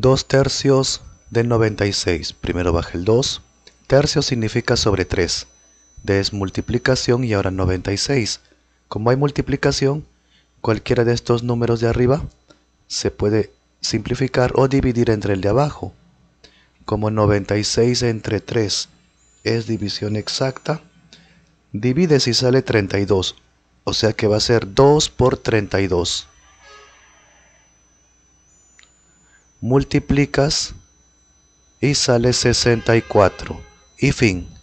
2 tercios del 96. Primero baja el 2. Tercio significa sobre 3. multiplicación y ahora 96. Como hay multiplicación, cualquiera de estos números de arriba se puede simplificar o dividir entre el de abajo. Como 96 entre 3 es división exacta, divide si sale 32. O sea que va a ser 2 por 32. multiplicas y sale 64 y fin.